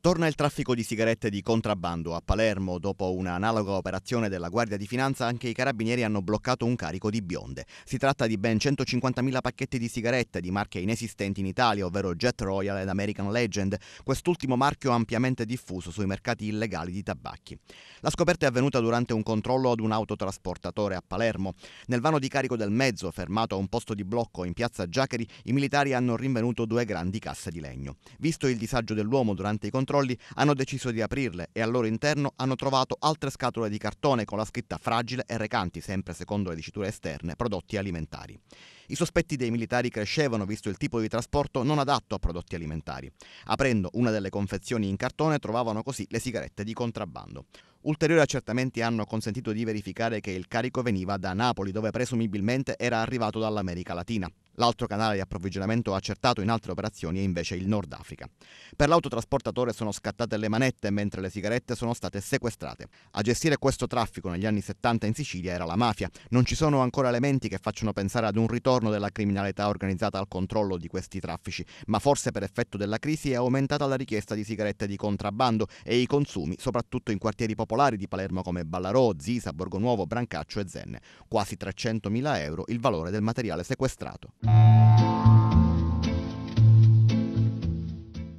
Torna il traffico di sigarette di contrabbando. A Palermo, dopo un'analoga operazione della Guardia di Finanza, anche i carabinieri hanno bloccato un carico di bionde. Si tratta di ben 150.000 pacchetti di sigarette di marche inesistenti in Italia, ovvero Jet Royal ed American Legend, quest'ultimo marchio ampiamente diffuso sui mercati illegali di tabacchi. La scoperta è avvenuta durante un controllo ad un autotrasportatore a Palermo. Nel vano di carico del mezzo, fermato a un posto di blocco in piazza Giacari, i militari hanno rinvenuto due grandi casse di legno. Visto il disagio dell'uomo durante i controlli, controlli hanno deciso di aprirle e al loro interno hanno trovato altre scatole di cartone con la scritta fragile e recanti, sempre secondo le diciture esterne, prodotti alimentari. I sospetti dei militari crescevano visto il tipo di trasporto non adatto a prodotti alimentari. Aprendo una delle confezioni in cartone trovavano così le sigarette di contrabbando. Ulteriori accertamenti hanno consentito di verificare che il carico veniva da Napoli, dove presumibilmente era arrivato dall'America Latina. L'altro canale di approvvigionamento accertato in altre operazioni è invece il Nord Africa. Per l'autotrasportatore sono scattate le manette mentre le sigarette sono state sequestrate. A gestire questo traffico negli anni 70 in Sicilia era la mafia. Non ci sono ancora elementi che facciano pensare ad un ritorno della criminalità organizzata al controllo di questi traffici, ma forse per effetto della crisi è aumentata la richiesta di sigarette di contrabbando e i consumi, soprattutto in quartieri popolari di Palermo come Ballarò, Zisa, Borgonuovo, Brancaccio e Zenne. Quasi 300.000 euro il valore del materiale sequestrato. Mm-hmm.